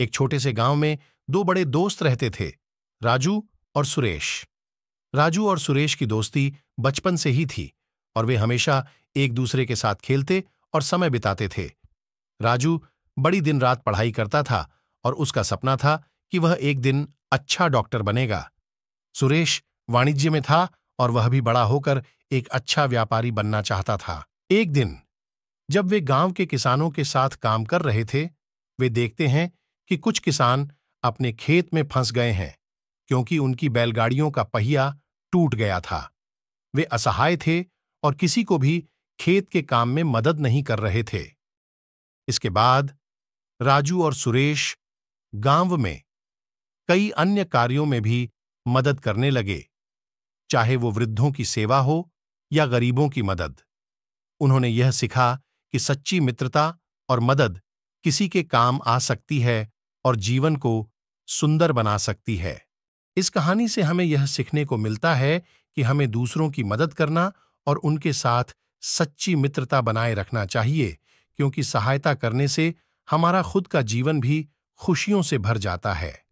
एक छोटे से गांव में दो बड़े दोस्त रहते थे राजू और सुरेश राजू और सुरेश की दोस्ती बचपन से ही थी और वे हमेशा एक दूसरे के साथ खेलते और समय बिताते थे राजू बड़ी दिन रात पढ़ाई करता था और उसका सपना था कि वह एक दिन अच्छा डॉक्टर बनेगा सुरेश वाणिज्य में था और वह भी बड़ा होकर एक अच्छा व्यापारी बनना चाहता था एक दिन जब वे गांव के किसानों के साथ काम कर रहे थे वे देखते हैं कि कुछ किसान अपने खेत में फंस गए हैं क्योंकि उनकी बैलगाड़ियों का पहिया टूट गया था वे असहाय थे और किसी को भी खेत के काम में मदद नहीं कर रहे थे इसके बाद राजू और सुरेश गांव में कई अन्य कार्यों में भी मदद करने लगे चाहे वो वृद्धों की सेवा हो या गरीबों की मदद उन्होंने यह सीखा कि सच्ची मित्रता और मदद किसी के काम आ सकती है और जीवन को सुंदर बना सकती है इस कहानी से हमें यह सीखने को मिलता है कि हमें दूसरों की मदद करना और उनके साथ सच्ची मित्रता बनाए रखना चाहिए क्योंकि सहायता करने से हमारा खुद का जीवन भी खुशियों से भर जाता है